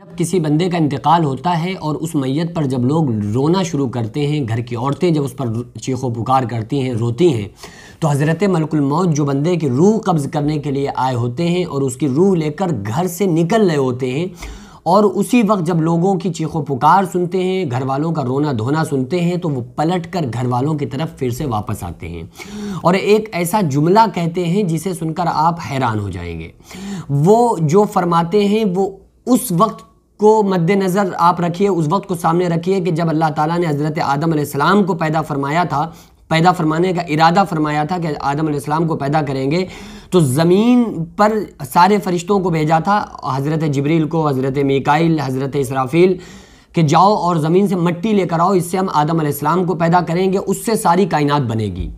जब किसी बंदे का इंतकाल होता है और उस मैयत पर जब लोग रोना शुरू करते हैं घर की औरतें जब उस पर चीखो पुकार करती हैं रोती हैं तो हज़रत मौत जो बंदे की रूह कब्ज़ करने के लिए आए होते हैं और उसकी रूह लेकर घर से निकल रहे होते हैं और उसी वक्त जब लोगों की चीखों पुकार सुनते हैं घर वालों का रोना धोना सुनते हैं तो वो पलट कर घर वालों की तरफ फिर से वापस आते हैं और एक ऐसा जुमला कहते हैं जिसे सुनकर आप हैरान हो जाएंगे वो जो फरमाते हैं वो उस वक्त को मद्देनज़र आप रखिए उस वक्त को सामने रखिए कि जब अल्लाह ताला ने हज़रत आदम सलाम को पैदा फरमाया था पैदा फरमाने का इरादा फरमाया था कि आदम सलाम को पैदा करेंगे तो ज़मीन पर सारे फरिश्तों को भेजा था हज़रत जबरील को हज़रत मिकाइल हज़रत इसराफील कि जाओ और ज़मीन से मट्टी लेकर आओ इससे हम आदम को पैदा करेंगे उससे सारी कायनात बनेगी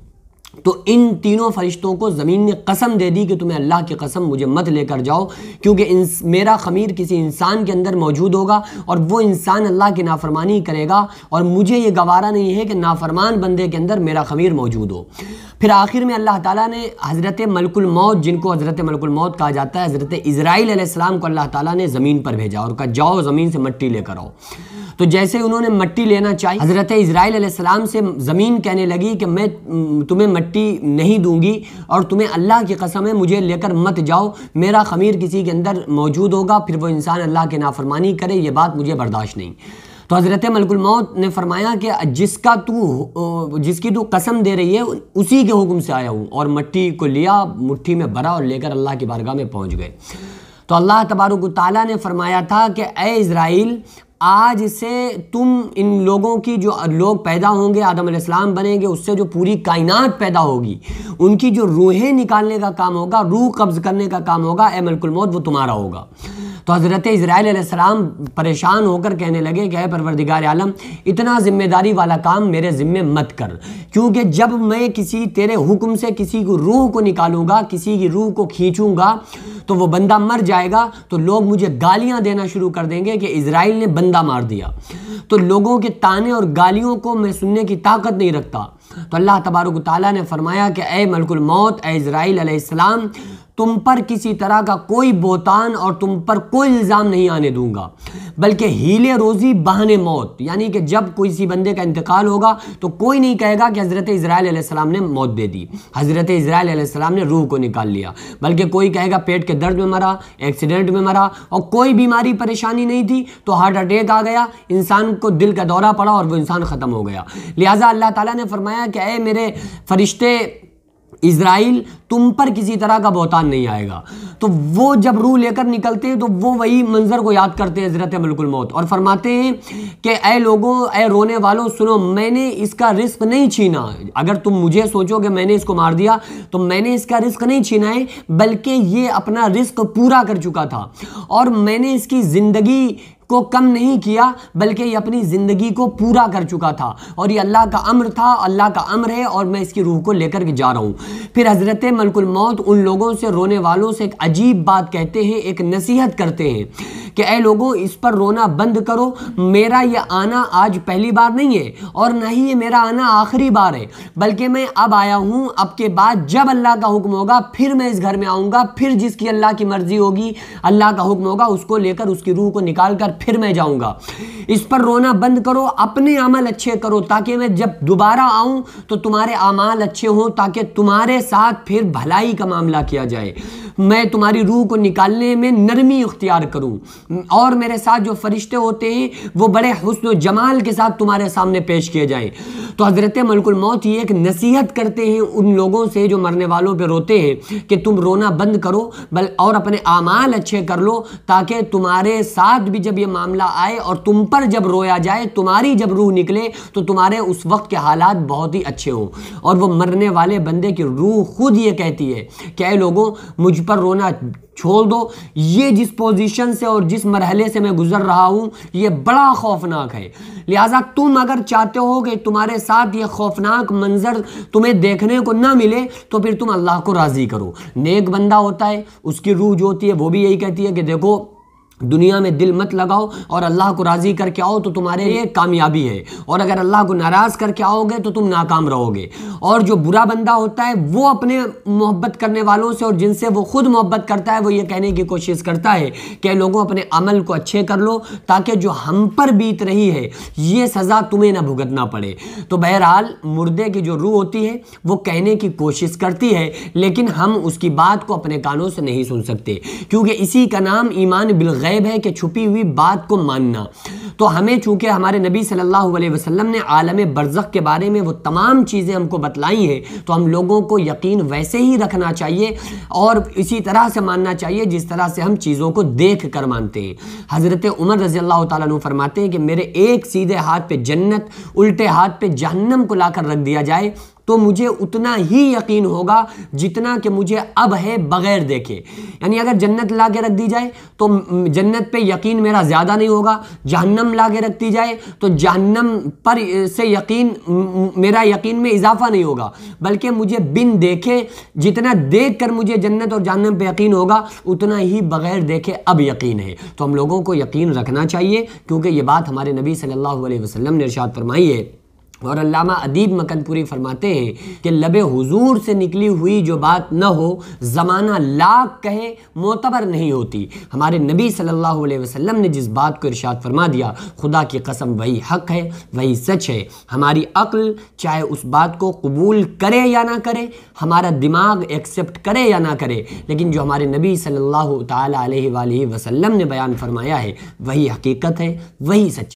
तो इन तीनों फरिश्तों को ज़मीन ने कसम दे दी कि तुम्हें अल्लाह की कसम मुझे मत लेकर जाओ क्योंकि मेरा ख़मीर किसी इंसान के अंदर मौजूद होगा और वो इंसान अल्लाह की नाफरमानी करेगा और मुझे ये गवारा नहीं है कि नाफरमान बंदे के अंदर मेरा ख़मीर मौजूद हो फिर आखिर में अल्लाह ताला ने हज़रत मलकुल मौत जिनको हज़रत मलकुल मौत कहा जाता है हज़रत इसराइल को अल्लाह ताला ने ज़मीन पर भेजा और कहा जाओ ज़मीन से मट्टी लेकर आओ तो जैसे उन्होंने मट्टी लेना चाहिए हज़रत इसराइल से ज़मीन कहने लगी कि मैं तुम्हें मट्टी नहीं दूंगी और तुम्हें अल्लाह की कसम है मुझे लेकर मत जाओ मेरा खमीर किसी के अंदर मौजूद होगा फिर वो इंसान अल्लाह के नाफरमानी करे ये बात मुझे बर्दाश्त नहीं तो हज़रत मलकुलमौत ने फरमाया कि जिसका तू जिसकी तू कसम दे रही है उसी के हुक्म से आया हूँ और मट्टी को लिया मुट्ठी में भरा और लेकर अल्लाह की बारगाह में पहुँच गए तो अल्लाह तबारक ताली ने फरमाया था कि ए इसराइल आज से तुम इन लोगों की जो लोग पैदा होंगे आदम इस्लाम बनेंगे उससे जो पूरी कायनात पैदा होगी उनकी जो रूहें निकालने का काम होगा रूह कब्ज़ करने का काम होगा ए मलकुल मौत वो तुम्हारा होगा तो हज़रत इसराइल परेशान होकर कहने लगे कि परवरदिगार आलम इतना ज़िम्मेदारी वाला काम मेरे ज़िम्मे मत कर क्योंकि जब मैं किसी तेरे हुक्म से किसी को रूह को निकालूंगा किसी की रूह को खींचूंगा तो वो बंदा मर जाएगा तो लोग मुझे गालियाँ देना शुरू कर देंगे कि इसराइल ने बंदा मार दिया तो लोगों के ताने और गालियों को मैं सुनने की ताकत नहीं रखता तो अल्लाह तबारक ताली ने फरमाया कि ए मलकुल मौत ए इसराइल तुम पर किसी तरह का कोई बोतान और तुम पर कोई इल्ज़ाम नहीं आने दूंगा बल्कि हीले रोज़ी बहाने मौत यानी कि जब किसी बंदे का इंतकाल होगा तो कोई नहीं कहेगा कि हज़रत इसराइल ने मौत दे दी हज़रत इसराइल ने रूह को निकाल लिया बल्कि कोई कहेगा पेट के दर्द में मरा एक्सीडेंट में मरा और कोई बीमारी परेशानी नहीं थी तो हार्ट अटैक आ गया इंसान को दिल का दौरा पड़ा और वह इंसान ख़त्म हो गया लिहाजा अल्लाह ताला ने फरमाया कि अरे मेरे फरिश्ते इसराइल तुम पर किसी तरह का बोहतान नहीं आएगा तो वो जब रूह लेकर निकलते हैं तो वो वही मंजर को याद करते हैं हजरत मलकुल मौत और फरमाते हैं कि ए लोगों ए रोने वालों सुनो मैंने इसका रिस्क नहीं छीना अगर तुम मुझे सोचो कि मैंने इसको मार दिया तो मैंने इसका रिस्क नहीं छीना है बल्कि ये अपना रिस्क पूरा कर चुका था और मैंने इसकी ज़िंदगी को कम नहीं किया बल्कि ये अपनी ज़िंदगी को पूरा कर चुका था और ये अल्लाह का अम्र था अल्लाह का अम्र है और मैं इसकी रूह को लेकर के जा रहा हूँ फिर हज़रत मलकुल मौत उन लोगों से रोने वालों से एक अजीब बात कहते हैं एक नसीहत करते हैं कि अ लोगों इस पर रोना बंद करो मेरा ये आना आज पहली बार नहीं है और ना ही ये मेरा आना आखिरी बार है बल्कि मैं अब आया हूँ अब के बाद जब अल्लाह का हुक्म होगा फिर मैं इस घर में आऊँगा फिर जिसकी अल्लाह की मर्ज़ी होगी अल्लाह का हुक्म होगा उसको लेकर उसकी रूह को निकाल कर फिर मैं जाऊँगा इस पर रोना बंद करो अपने अमल अच्छे करो ताकि मैं जब दोबारा आऊं तो तुम्हारे अमाल अच्छे हों ताकि तुम्हारे साथ फिर भलाई का मामला किया जाए मैं तुम्हारी रूह को निकालने में नरमी इख्तियार करूँ और मेरे साथ जो फरिश्ते होते हैं वो बड़े हसन जमाल के साथ तुम्हारे सामने पेश किए जाएँ तो हज़रत मलकुल मौत ये एक नसीहत करते हैं उन लोगों से जो मरने वालों पर रोते हैं कि तुम रोना बंद करो बल और अपने आमाल अच्छे कर लो ताकि तुम्हारे साथ भी जब ये मामला आए और तुम पर जब रोया जाए तुम्हारी जब रूह निकले तो तुम्हारे उस वक्त के हालात बहुत ही अच्छे हों और वो मरने वाले बंदे की रूह खुद ये कहती है कि लोगों मुझ मुझ पर रोना छोड़ दो ये जिस पोजीशन से और जिस मरहले से मैं गुज़र रहा हूँ ये बड़ा खौफनाक है लिहाजा तुम अगर चाहते हो कि तुम्हारे साथ ये खौफनाक मंज़र तुम्हें देखने को ना मिले तो फिर तुम अल्लाह को राज़ी करो नेक बंदा होता है उसकी रूह जो होती है वो भी यही कहती है कि देखो दुनिया में दिल मत लगाओ और अल्लाह को राज़ी करके आओ तो तुम्हारे लिए कामयाबी है और अगर अल्लाह को नाराज़ करके आओगे तो तुम नाकाम रहोगे और जो बुरा बंदा होता है वो अपने मोहब्बत करने वालों से और जिनसे वो खुद मोहब्बत करता है वो ये कहने की कोशिश करता है कि लोगों अपने अमल को अच्छे कर लो ताकि जो हम पर बीत रही है ये सज़ा तुम्हें ना भुगतना पड़े तो बहरहाल मुर्दे की जो रूह होती है वो कहने की कोशिश करती है लेकिन हम उसकी बात को अपने कानों से नहीं सुन सकते क्योंकि इसी का नाम ईमान बिल गैब है कि छुपी हुई बात को मानना तो हमें चूँकि हमारे नबी सल्लल्लाहु अलैहि वसल्लम ने आलम बरज़ के बारे में वो तमाम चीज़ें हमको बतलाई हैं तो हम लोगों को यकीन वैसे ही रखना चाहिए और इसी तरह से मानना चाहिए जिस तरह से हम चीज़ों को देख कर मानते हैं हज़रत उमर रज़ी अल्लाह तु फरमाते हैं कि मेरे एक सीधे हाथ पे जन्नत उल्टे हाथ पे जहन्नम को लाकर रख दिया जाए तो मुझे उतना ही यकीन होगा जितना कि मुझे अब है बगैर देखे यानी अगर जन्नत ला के रख दी जाए तो जन्नत पे यकीन मेरा ज़्यादा नहीं होगा जहन्नम ला के रख दी जाए तो जहन्नम पर से यकीन मेरा यकीन में इजाफा नहीं होगा बल्कि मुझे बिन देखे जितना देख कर मुझे जन्नत और जहन्नम पे यकीन होगा उतना ही बगैर देखे अब यकीन है तो हम लोगों को यकीन रखना चाहिए क्योंकि ये बात हमारे नबी सल्लल्लाहु अलैहि वसल्लम ने इरशाद फरमाई है और अलामा अदीब मकनपुरी फरमाते हैं कि लब हजूर से निकली हुई जो बात न हो ज़माना लाख कहे मोतबर नहीं होती हमारे नबी सल्लल्लाहु अलैहि वसल्लम ने जिस बात को इरशाद फरमा दिया खुदा की कसम वही हक है वही सच है हमारी अक्ल चाहे उस बात को कबूल करे या ना करे हमारा दिमाग एक्सेप्ट करे या ना करे लेकिन जो हमारे नबी सल्ला तसल्म ने बयान फरमाया है वही हकीकत है वही सच